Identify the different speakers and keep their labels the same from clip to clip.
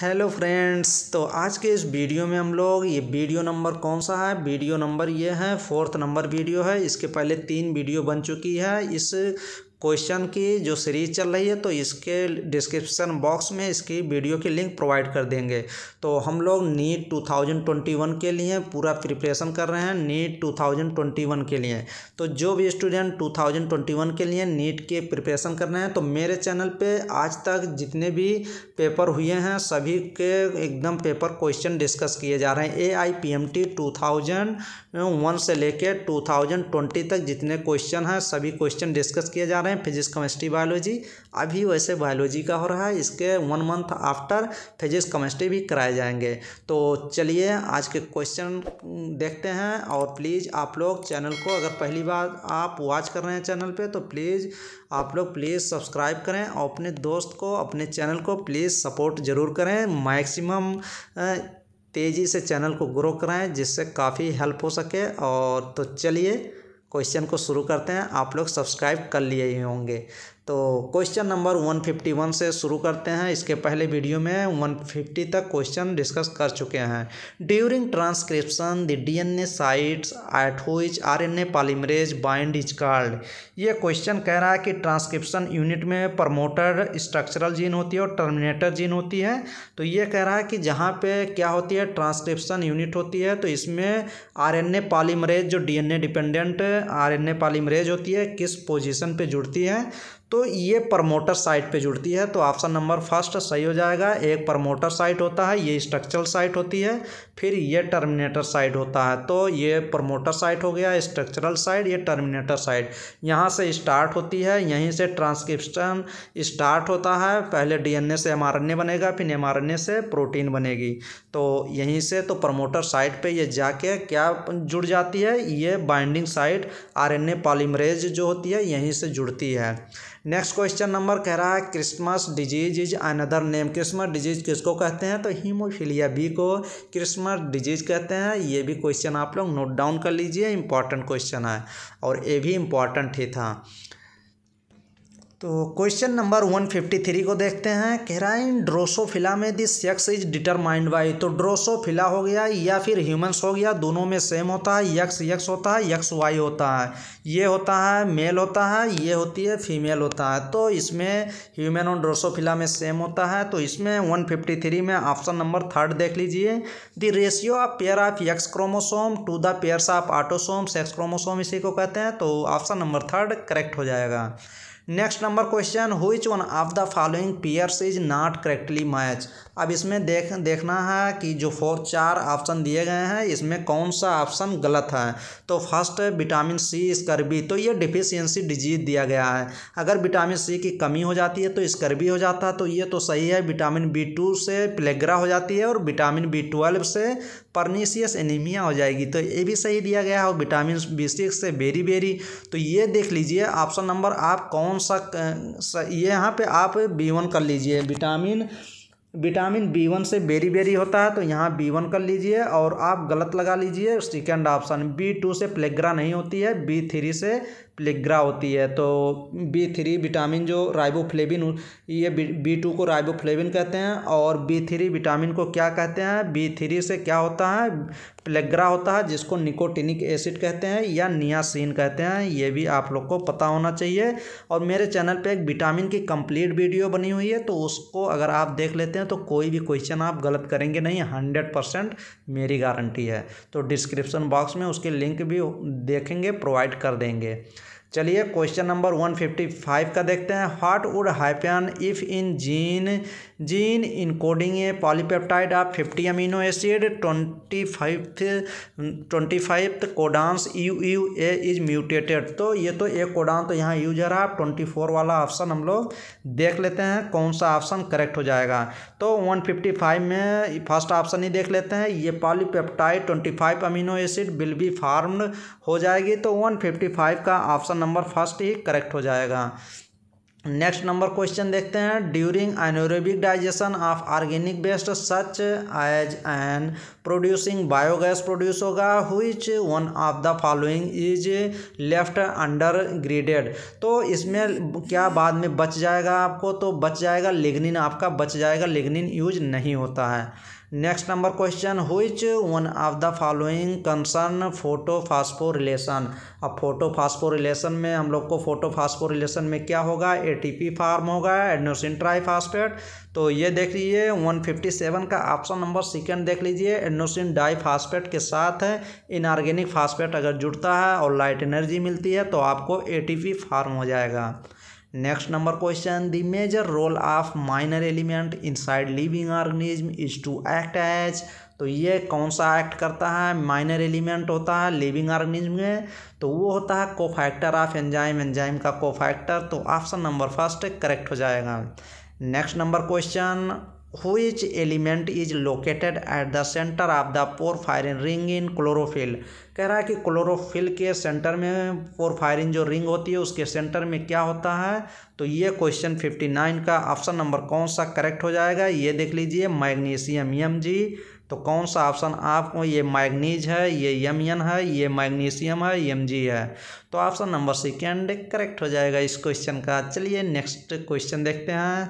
Speaker 1: hello friends तो आज के इस वीडियो में हम लोग ये वीडियो नंबर कौन सा है वीडियो नंबर ये है फोर्थ नंबर वीडियो है इसके पहले तीन वीडियो बन चुकी है इस क्वेश्चन की जो सीरीज चल रही है तो इसके डिस्क्रिप्शन बॉक्स में इसकी वीडियो की लिंक प्रोवाइड कर देंगे तो हम लोग नीट 2021 के लिए पूरा प्रिपरेशन कर रहे हैं नीट 2021 के लिए तो जो भी स्टूडेंट 2021 के लिए नीट के प्रिपरेशन कर रहे हैं तो मेरे चैनल पे आज तक जितने भी पेपर हुए हैं सभी के एकदम पेपर क्वेश्चन डिस्कस किए जा रहे हैं A I P M T two thousand one से लेकर टू थाउजेंड ट्वेंटी तक जितने क्वेश्चन हैं सभी क्वेश्चन डिस्कस किए जा रहे हैं हैं फिजिक्स केमिस्ट्री बायोलॉजी अभी वैसे बायोलॉजी का हो रहा है इसके one month after physics chemistry भी कराए जाएंगे तो चलिए आज के क्वेश्चन देखते हैं और प्लीज़ आप लोग चैनल को अगर पहली बार आप वॉच कर रहे हैं चैनल पर तो प्लीज़ आप लोग प्लीज़ सब्सक्राइब करें और अपने दोस्त को अपने चैनल को प्लीज़ सपोर्ट ज़रूर करें मैक्सिमम तेज़ी से चैनल को ग्रो कराएं जिससे काफ़ी हेल्प हो सके और तो चलिए क्वेश्चन को शुरू करते हैं आप लोग सब्सक्राइब कर लिए ही होंगे तो क्वेश्चन नंबर 151 से शुरू करते हैं इसके पहले वीडियो में 150 तक क्वेश्चन डिस्कस कर चुके हैं during transcription the DNA sites at which RNA polymerase bind is called ये क्वेश्चन कह रहा है कि ट्रांसक्रिप्शन यूनिट में प्रमोटर स्ट्रक्चरल जीन होती है और टर्मिनेटर जीन होती है तो ये कह रहा है कि जहाँ पे क्या होती है ट्रांसक्रिप्शन यूनिट होती है तो इसमें ए पॉलीमरेज जो ए डिपेंडेंट आरएनए पॉलीमरेज होती है किस पोजिशन पर जुड़ती है तो ये प्रमोटर साइट पे जुड़ती है तो ऑप्शन नंबर फर्स्ट सही हो जाएगा एक प्रमोटर साइट होता है ये स्ट्रक्चरल साइट होती है फिर ये टर्मिनेटर साइड होता है तो ये प्रमोटर साइड हो गया स्ट्रक्चरल साइड ये टर्मिनेटर साइड यहाँ से स्टार्ट होती है यहीं से ट्रांसक्रिप्शन स्टार्ट होता है पहले डीएनए से एमआरएनए बनेगा फिर एमआरएनए से प्रोटीन बनेगी तो यहीं से तो प्रमोटर साइड पे ये जाके क्या जुड़ जाती है ये बाइंडिंग साइट आरएनए पॉलीमरेज जो होती है यहीं से जुड़ती है नेक्स्ट क्वेश्चन नंबर कह रहा है Christmas disease is another name Christmas disease किसको कहते हैं तो हीमोफीलिया बी को क्रिसमस पार्सनल डिजीज कहते हैं ये भी क्वेश्चन आप लोग नोट डाउन कर लीजिए इंपॉर्टेंट क्वेश्चन है और ये भी इम्पॉर्टेंट ही था तो question number one fifty three को देखते हैं कह रहा है इन ड्रोसोफिला में this X is determined by तो ड्रोसोफिला हो गया या फिर ह्यूमंस हो गया दोनों में सेम होता है यक्स यक्स होता है यक्स वाई होता है ये होता है मेल होता है ये होती है फीमेल होता है तो इसमें ह्यूमन और ड्रोसोफिला में सेम होता है तो इसमें वन फिफ्टी थ्री में ऑप्शन नंबर थर्ड देख लीजिए the ratio of pair of X chromosome to the pairs of autosome sex chromosome इसी को कहते हैं तो ऑप्शन नंबर थर्ड करेक्ट हो जाएगा next number question which one of the following pairs is not correctly match अब इसमें देख देखना है कि जो फोर चार ऑप्शन दिए गए हैं इसमें कौन सा ऑप्शन गलत है तो फर्स्ट विटामिन सी स्कर्बी तो ये डिफिशियंसी डिजीज दिया गया है अगर विटामिन सी की कमी हो जाती है तो स्कर्बी हो जाता है तो ये तो सही है विटामिन बी टू से प्लेग्रा हो जाती है और विटामिन बी ट्वेल्व से परनीसियस एनीमिया हो जाएगी तो ये भी सही दिया गया है और विटामिन बी सिक्स से बेरी बेरी तो ये देख लीजिए ऑप्शन नंबर आप कौन सा ये यहाँ पर आप बी वन कर लीजिए विटामिन विटामिन बी वन से बेरी बेरी होता है तो यहाँ बी वन कर लीजिए और आप गलत लगा लीजिए सेकेंड ऑप्शन बी टू से प्लेग्रा नहीं होती है बी थ्री से प्लेग्रा होती है तो बी थ्री विटामिन जो राइबोफ्लेविन ये बी टू को राइबोफ्लेविन कहते हैं और बी थ्री विटामिन को क्या कहते हैं बी थ्री से क्या होता है प्लेग्रा होता है जिसको निकोटिनिक एसिड कहते हैं या नियासिन कहते हैं ये भी आप लोग को पता होना चाहिए और मेरे चैनल पे एक विटामिन की कंप्लीट वीडियो बनी हुई है तो उसको अगर आप देख लेते हैं तो कोई भी क्वेश्चन आप गलत करेंगे नहीं हंड्रेड परसेंट मेरी गारंटी है तो डिस्क्रिप्सन बॉक्स में उसके लिंक भी देखेंगे प्रोवाइड कर देंगे चलिए question number one fifty five का देखते हैं what would happen if in gene gene encoding a polypeptide of fifty amino acid twenty five twenty five तो codons U U A is mutated तो ये तो एक कोडान तो यहाँ यूज आप ट्वेंटी फोर वाला ऑप्शन हम लोग देख लेते हैं कौन सा ऑप्शन करेक्ट हो जाएगा तो वन फिफ्टी फाइव में फर्स्ट ऑप्शन ही देख लेते हैं ये polypeptide twenty five amino acid will be form हो जाएगी तो वन फिफ्टी फाइव का ऑप्शन नंबर फर्स्ट ही करेक्ट हो जाएगा नेक्स्ट नंबर क्वेश्चन देखते हैं during anaerobic digestion of organic waste such as in producing biogas produce होगा which one of the following is left undegraded तो इसमें क्या बाद में बच जाएगा आपको तो बच जाएगा लिग्निन आपका बच जाएगा लिग्निन यूज नहीं होता है next number question which one of the following concern photo relation अब फोटो रिलेशन में हम लोग को फोटो रिलेशन में क्या होगा एटीपी फार्म होगा एडनोसिन ट्राइफास्फेट तो ये देख लीजिए 157 का ऑप्शन नंबर सेकेंड देख लीजिए एडनोसिन डाइफास्फेट के साथ इनऑर्गेनिक फास्फेट अगर जुड़ता है और लाइट एनर्जी मिलती है तो आपको पी फार्म हो जाएगा next number question the major role of minor element inside living organism is to act as तो ये कौन सा एक्ट करता है माइनर एलिमेंट होता है लिविंग ऑर्गेनिज्म में तो वो होता है कोफैक्टर ऑफ एंजाइम एंजाइम का कोफैक्टर तो ऑप्शन नंबर फर्स्ट करेक्ट हो जाएगा next number question element is located at the centre of the porphyrin ring in chlorophyll कह रहा है कि क्लोरोफिल के सेंटर में पोरफायरिन जो रिंग होती है उसके सेंटर में क्या होता है तो ये क्वेश्चन फिफ्टी नाइन का ऑप्शन नंबर कौन सा करेक्ट हो जाएगा ये देख लीजिए मैग्नीशियम यम जी तो कौन सा ऑप्शन आपको ये मैग्नीज है ये यन है ये मैग्नीशियम है यम जी है तो ऑप्शन नंबर सेकेंड करेक्ट हो जाएगा इस क्वेश्चन का चलिए नेक्स्ट क्वेश्चन देखते हैं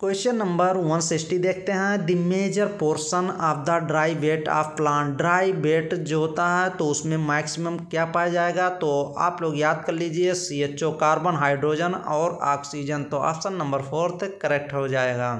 Speaker 1: क्वेश्चन नंबर वन सिक्सटी देखते हैं the major portion of the dry weight of plant dry weight जो होता है तो उसमें मैक्सिमम क्या पाया जाएगा तो आप लोग याद कर लीजिए C H O carbon hydrogen और ऑक्सीजन तो ऑप्शन नंबर फोर्थ करेक्ट हो जाएगा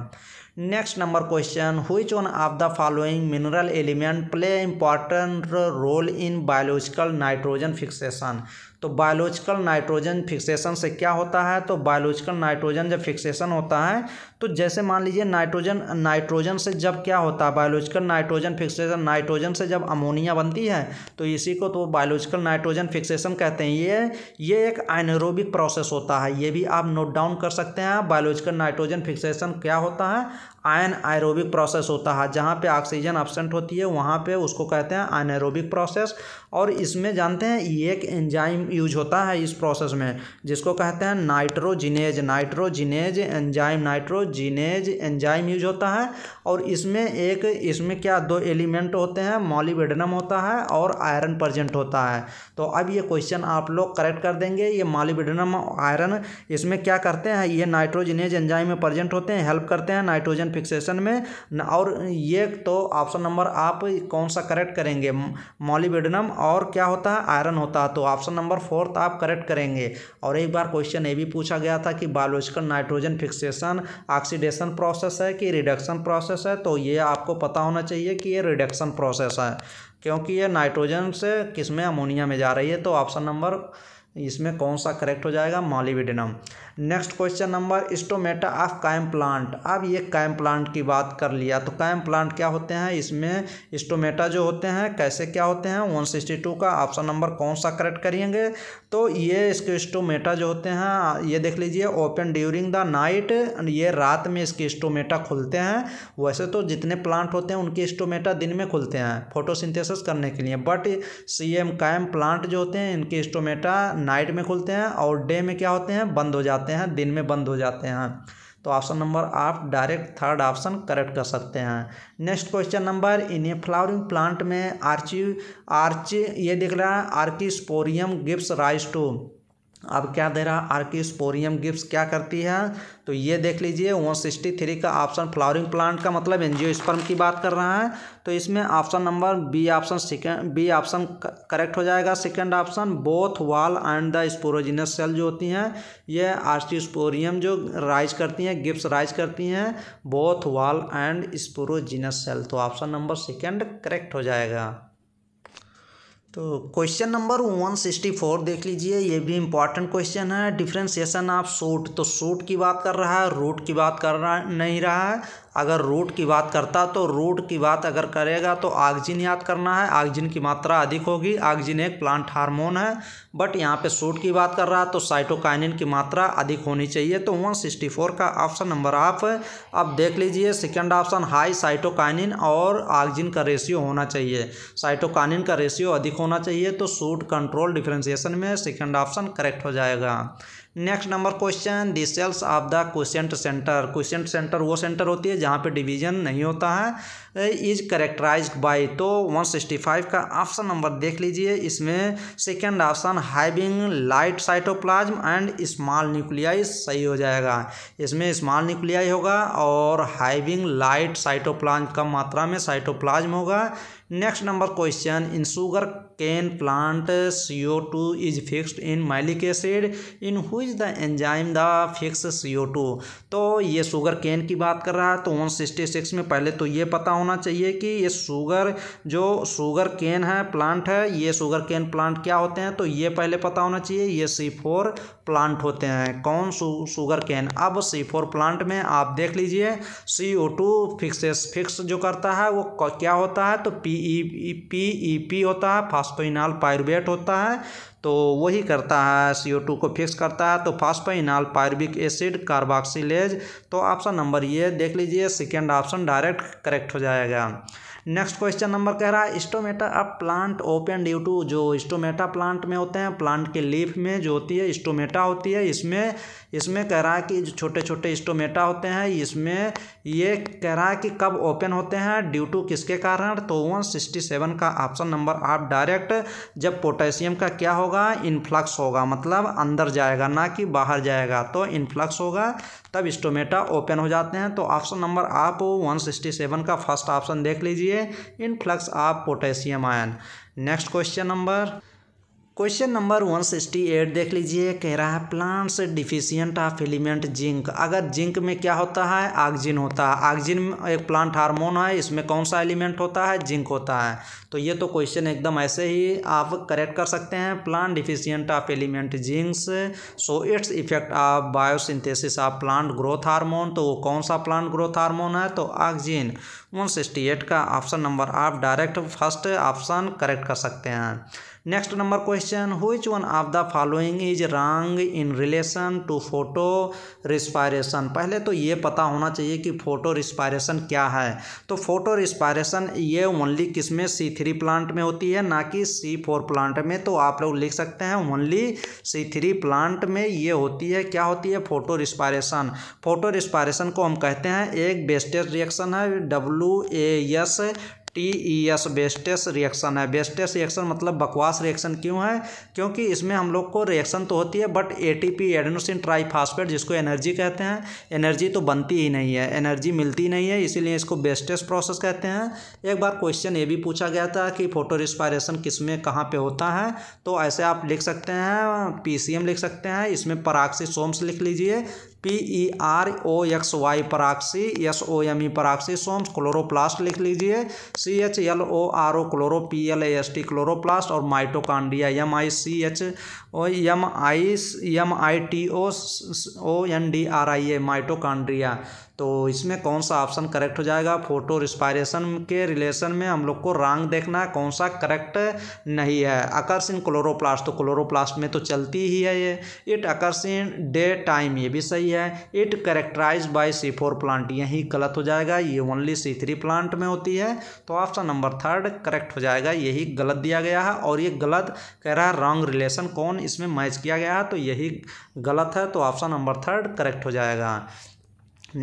Speaker 1: next number question which one of the following mineral element play important role in biological nitrogen fixation तो बायोलॉजिकल नाइट्रोजन फिक्सेशन से क्या होता है तो बायोलॉजिकल नाइट्रोजन जब फिक्सेशन होता है तो जैसे मान लीजिए नाइट्रोजन नाइट्रोजन से जब क्या होता है बायोलॉजिकल नाइट्रोजन फिक्सेशन नाइट्रोजन से जब अमोनिया बनती है तो इसी को तो बायोलॉजिकल नाइट्रोजन फिक्सेशन कहते हैं ये ये एक आइनरोबिक प्रोसेस होता है ये भी आप नोट डाउन कर सकते हैं बायोलॉजिकल नाइट्रोजन फिक्सेशन क्या होता है आयन आयरोबिक प्रोसेस होता है जहाँ पे ऑक्सीजन एबसेंट होती है वहाँ पे उसको कहते हैं आनेरोबिक प्रोसेस और इसमें जानते हैं ये एक एंजाइम यूज होता है इस प्रोसेस में जिसको कहते हैं nitrogenase nitrogenase enzyme nitrogenase enzyme use होता है और इसमें एक इसमें क्या दो एलिमेंट होते हैं मॉलिबेडनम होता है और आयरन प्रजेंट होता है तो अब ये क्वेश्चन आप लोग करेक्ट कर देंगे ये मॉलिबेडनम आयरन इसमें क्या करते हैं ये नाइट्रोजिनेज एंजाइम में प्रजेंट होते हैं हेल्प करते हैं नाइट्रोजन फिक्सेशन में और ये तो ऑप्शन नंबर आप कौन सा करेक्ट करेंगे मॉलीबेडनम और क्या होता है आयरन होता है तो ऑप्शन नंबर फोर्थ आप करेक्ट करेंगे और एक बार क्वेश्चन ये भी पूछा गया था कि biological nitrogen fixation oxidation process है कि रिडक्शन प्रोसेस है तो ये आपको पता होना चाहिए कि ये रिडक्शन प्रोसेस है क्योंकि ये नाइट्रोजन से किसमें अमोनिया में जा रही है तो ऑप्शन नंबर इसमें कौन सा करेक्ट हो जाएगा molybdenum next question number stomata of CAM plant अब ये कायम प्लांट की बात कर लिया तो कायम प्लांट क्या होते हैं इसमें स्टोमेटा जो होते हैं कैसे क्या होते हैं वन सिक्सटी टू का ऑप्शन नंबर कौन सा करेक्ट करेंगे तो ये इसके स्टोमेटा जो होते हैं ये देख लीजिए ओपन ड्यूरिंग द नाइट ये रात में इसके स्टोमेटा खुलते हैं वैसे तो जितने प्लांट होते हैं उनके स्टोमेटा दिन में खुलते हैं फोटो करने के लिए but C M CAM plant जो होते हैं इनके स्टोमेटा नाइट में खुलते हैं और डे में क्या होते हैं बंद हो जाते जाते हैं दिन में बंद हो जाते हैं तो ऑप्शन नंबर आप डायरेक्ट थर्ड ऑप्शन करेक्ट कर सकते हैं नेक्स्ट क्वेश्चन नंबर इन्हें फ्लावरिंग प्लांट में आर्ची आर्ची ये देख रहा है आर्किस्पोरियम गिप्स राइस टू अब क्या दे रहा है की स्पोरियम गिप्स क्या करती है तो ये देख लीजिए वन सिक्सटी थ्री का ऑप्शन फ्लावरिंग प्लांट का मतलब एनजीओ स्पर्म की बात कर रहा है तो इसमें option number B option second B option correct हो जाएगा second option both wall and the sporogenous cell जो होती हैं ये आर्टिस्पोरियम जो राइज करती हैं गिप्स राइज करती हैं both wall and sporogenous cell तो ऑप्शन नंबर सेकेंड करेक्ट हो जाएगा तो question number one sixty four देख लीजिए ये भी इम्पॉर्टेंट क्वेश्चन है डिफ्रेंसिएशन ऑफ सूट तो सूट की बात कर रहा है रूट की बात कर रहा नहीं रहा है अगर रूट की बात करता तो रूट की बात अगर करेगा तो आगजिन याद करना है आगजिन की मात्रा अधिक होगी आगजिन एक प्लांट हार्मोन है बट यहाँ पे सूट की बात कर रहा है तो साइटोकाइनिन की मात्रा अधिक होनी चाहिए तो वन सिक्सटी फोर का ऑप्शन नंबर आप अब देख लीजिए सेकंड ऑप्शन हाई साइटोकाइनिन और आगजिन का रेशियो होना चाहिए साइटोकाइनिन का रेशियो अधिक होना चाहिए तो सूट कंट्रोल डिफ्रेंसिएशन में सेकेंड ऑप्शन करेक्ट हो जाएगा next number question the cells of the quiescent centre quiescent centre वो सेंटर होती है जहाँ पे डिवीजन नहीं होता है इज करेक्टराइज बाय तो 165 का ऑप्शन नंबर देख लीजिए इसमें second option having light cytoplasm and small nuclei सही हो जाएगा इसमें स्मॉल न्यूक्लियाई होगा और हाइबिंग लाइट साइटोप्लाज्म कम मात्रा में साइटोप्लाज्म होगा next number question in sugar plant C O two is fixed in malic acid in acid the enzyme the fix C O two तो ये शुगर कैन की बात कर रहा है तो वन सिक्सटी सिक्स में पहले तो ये पता होना चाहिए कि ये शुगर जो शुगर कैन है प्लांट है ये शुगर कैन प्लांट क्या होते हैं तो ये पहले पता होना चाहिए ये सी फोर प्लांट होते हैं कौन शुगर कैन अब सी फोर प्लांट में आप देख लीजिए C O two fix fix जो करता है वो क्या होता है तो P E P E P होता है फास्ट फास्फेनाल पायरुवेट होता है तो वही करता है सी ओ टू को फिक्स करता है तो फास्फाइनाल पायरबिक एसिड कार्बोक्सिलेज तो ऑप्शन नंबर ये देख लीजिए सेकेंड ऑप्शन डायरेक्ट करेक्ट हो जाएगा नेक्स्ट क्वेश्चन नंबर कह रहा है स्टोमेटा अब प्लांट ओपन ड्यू टू जो स्टोमेटा प्लांट में होते हैं प्लांट के लीफ में जो होती है स्टोमेटा होती है इसमें इसमें कह रहा है कि जो छोटे छोटे स्टोमेटा होते हैं इसमें ये कह रहा है कि कब ओपन होते हैं ड्यू टू किसके कारण तो वन सिक्सटी सेवन का ऑप्शन नंबर आप डायरेक्ट जब पोटेशियम का क्या हो होगा इनफ्लक्स होगा मतलब अंदर जाएगा ना कि बाहर जाएगा तो इनफ्लक्स होगा तब स्टोमेटा ओपन हो जाते हैं तो ऑप्शन नंबर आप वन सिक्सटी सेवन का फर्स्ट ऑप्शन देख लीजिए influx of potassium ion next question number question number one sixty eight देख लीजिए कह रहा है plants deficient of element zinc अगर जिंक में क्या होता है ऑक्जिन होता है ऑक्जिन एक प्लांट हार्मोन है इसमें कौन सा एलिमेंट होता है जिंक होता है तो ये तो क्वेश्चन एकदम ऐसे ही आप करेक्ट कर सकते हैं plant deficient of element zincs so its effect of biosynthesis of plant growth hormone तो वो कौन सा प्लांट ग्रोथ हारमोन है तो ऑक्जिन वन सिक्सटी एट का ऑप्शन नंबर आप डायरेक्ट फर्स्ट ऑप्शन करेक्ट कर सकते हैं next number question which one of the following is wrong in relation to photorespiration पहले तो ये पता होना चाहिए कि फोटो रिस्पायरेशन क्या है तो फोटो रिस्पायरेशन ये ओनली किस में सी थ्री प्लांट में होती है ना कि सी फोर प्लांट में तो आप लोग लिख सकते हैं ओनली सी थ्री प्लांट में ये होती है क्या होती है फोटो रिस्पायरेशन फोटो रिस्पायरेशन को हम कहते हैं एक बेस्टेज रिएक्शन है W W A S T E S wastage reaction है बेस्टेस रिएक्शन मतलब बकवास रिएक्शन क्यों है क्योंकि इसमें हम लोग को रिएक्शन तो होती है but A T P adenosine triphosphate जिसको एनर्जी कहते हैं एनर्जी तो बनती ही नहीं है एनर्जी मिलती नहीं है इसीलिए इसको बेस्टेस प्रोसेस कहते हैं एक बार क्वेश्चन ये भी पूछा गया था कि फोटो रिस्पायरेशन किस में कहाँ पर होता है तो ऐसे आप लिख सकते हैं पी सी एम लिख सकते हैं इसमें पराक्सी सोम्स लिख लीजिए P E e R O X Y peroxy S O M E e peroxisomes chloroplast लिख लीजिए C H L O R O chloro P L A S T chloroplast और mitochondria M I C H O M I M I T O O N D R I A mitochondria तो इसमें कौन सा option correct हो जाएगा photo respiration के relation में हम लोग को रंग देखना है कौन सा करेक्ट नहीं है अकर्स इन क्लोरोप्लास्ट तो क्लोरोप्लास्ट में तो चलती ही है ये it occurs in day time ये भी सही है it characterize by C four plant यही गलत हो जाएगा ये ओनली सी थ्री प्लांट में होती है तो ऑप्शन नंबर थर्ड करेक्ट हो जाएगा यही गलत दिया गया है और ये गलत कह रहा है रॉन्ग रिलेशन कौन इसमें मैच किया गया है तो यही गलत है तो ऑप्शन नंबर थर्ड करेक्ट हो जाएगा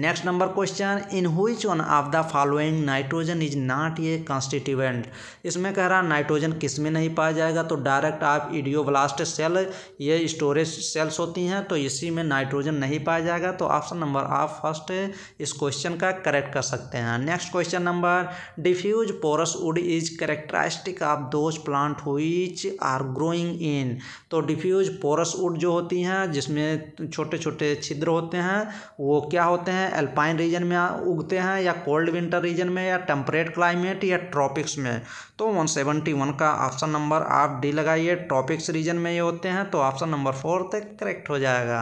Speaker 1: next number question in which one of the following nitrogen is not a constituent इसमें कह रहा नाइट्रोजन किस में नहीं पाया जाएगा तो डायरेक्ट आप इडियोब्लास्ट सेल ये स्टोरेज सेल्स होती हैं तो इसी में नाइट्रोजन नहीं पाया जाएगा तो ऑप्शन नंबर आप फर्स्ट इस क्वेश्चन का करेक्ट कर सकते हैं next question number diffuse porous wood is characteristic of those plant which are growing in तो डिफ्यूज पोरस वुड जो होती हैं जिसमें छोटे छोटे छिद्र होते हैं वो क्या होते हैं हैं अल्पाइन रीजन में उगते हैं या कोल्ड विंटर रीजन में या टेम्परेट क्लाइमेट या ट्रॉपिक्स में तो 171 का ऑप्शन नंबर आप डी लगाइए ट्रॉपिक्स रीजन में ये होते हैं तो ऑप्शन नंबर फोर तक करेक्ट हो जाएगा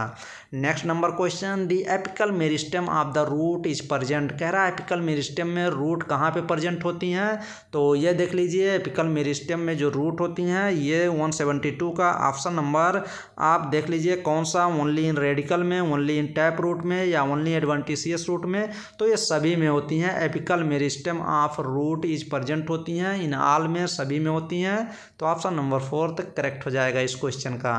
Speaker 1: next number question the apical meristem of the root is present कह रहा है एपिकल मेरिस्टम में रूट कहाँ पे प्रजेंट होती हैं तो ये देख लीजिए एपिकल मेरिस्टम में जो रूट होती हैं ये 172 का ऑप्शन नंबर आप देख लीजिए कौन सा ओनली इन रेडिकल में ओनली इन टैप रूट में या ओनली एडवांटिशियस रूट में तो ये सभी में होती हैं apical meristem of root is present होती हैं इन आल में सभी में होती हैं तो ऑप्शन नंबर फोर्थ करेक्ट हो जाएगा इस क्वेश्चन का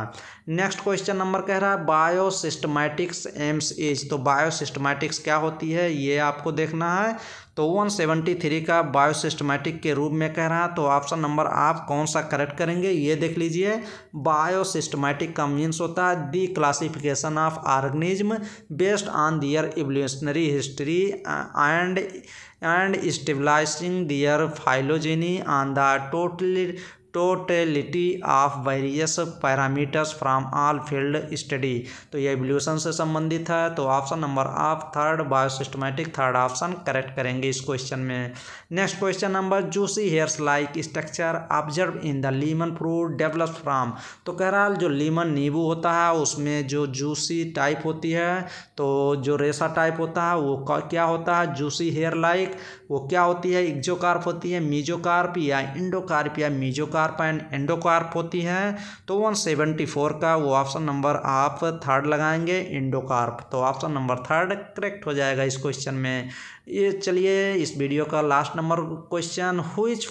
Speaker 1: नेक्स्ट क्वेश्चन नंबर कह रहा है बायोसिस्ट बायोसिस्टमैटिक्स एम्स इज तो बायोसिस्टमैटिक्स क्या होती है ये आपको देखना है तो 173 का बायोसिस्टमैटिक के रूप में कह रहा है तो ऑप्शन नंबर आप कौन सा करेक्ट करेंगे ये देख लीजिए बायोसिस्टमैटिक का मीन्स होता है the classification of organism based on their evolutionary history and and stabilizing their phylogeny on the totally totality of various parameters from all field study तो ये एवोल्यूशन से संबंधित है तो ऑप्शन नंबर आप third biosystematic third option correct करेंगे इस question में next question number juicy hairs like structure observe in the lemon fruit develop from तो कह रहा जो लीमन नींबू होता है उसमें जो जूसी टाइप होती है तो जो रेसा टाइप होता है वो क्या होता है जूसी हेयर लाइक वो क्या होती है इग्जोकार्प होती है मीजोकार्प या इंडोकार्प या मीजोकार्प कार्प एंड इंडोकार्प होती है तो वन फोर का वो ऑप्शन नंबर आप थर्ड लगाएंगे इंडोकार्प तो ऑप्शन नंबर थर्ड करेक्ट हो जाएगा इस क्वेश्चन में ये चलिए इस वीडियो का last number question which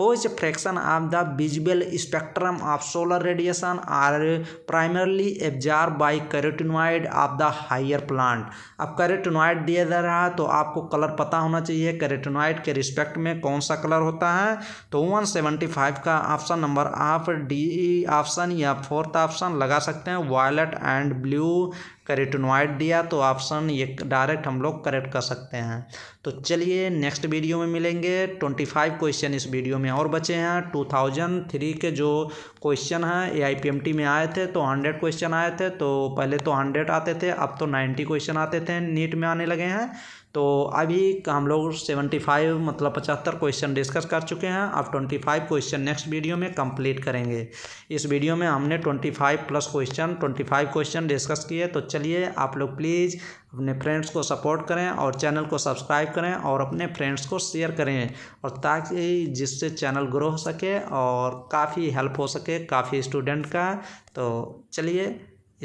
Speaker 1: which fraction of the visible spectrum of solar radiation are primarily absorb by carotenoid of the higher plant अब कैरोटिनॉइड दिया जा रहा है तो आपको कलर पता होना चाहिए कैरोटिनॉइड के रिस्पेक्ट में कौन सा कलर होता है तो वन सेवेंटी फाइव का ऑप्शन नंबर आप डी ऑप्शन या फोर्थ ऑप्शन लगा सकते हैं वायलट एंड ब्लू करेटोनॉइड दिया तो ऑप्शन ये डायरेक्ट हम लोग करेक्ट कर सकते हैं तो चलिए नेक्स्ट वीडियो में मिलेंगे ट्वेंटी फाइव क्वेश्चन इस वीडियो में और बचे हैं टू थाउजेंड थ्री के जो क्वेश्चन हैं A I P M T में आए थे तो हंड्रेड क्वेश्चन आए थे तो पहले तो हंड्रेड आते थे अब तो नाइन्टी क्वेश्चन आते थे नीट में आने लगे हैं तो अभी हम लोग सेवेंटी फाइव मतलब पचहत्तर क्वेश्चन डिस्कस कर चुके हैं अब twenty five question next video में कंप्लीट करेंगे इस वीडियो में हमने twenty five plus question twenty five question discuss किए तो चलिए आप लोग प्लीज़ अपने फ्रेंड्स को सपोर्ट करें और चैनल को सब्सक्राइब करें और अपने फ्रेंड्स को शेयर करें और ताकि जिससे चैनल ग्रो हो सके और काफ़ी हेल्प हो सके काफ़ी स्टूडेंट का तो चलिए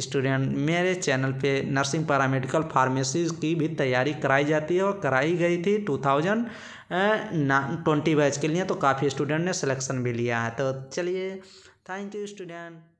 Speaker 1: स्टूडेंट मेरे चैनल पे नर्सिंग पैरामेडिकल फार्मेसी की भी तैयारी कराई जाती है और कराई गई थी टू थाउजेंड ट्वेंटी बैच के लिए तो काफ़ी स्टूडेंट ने सिलेक्शन भी लिया है तो चलिए थैंक यू स्टूडेंट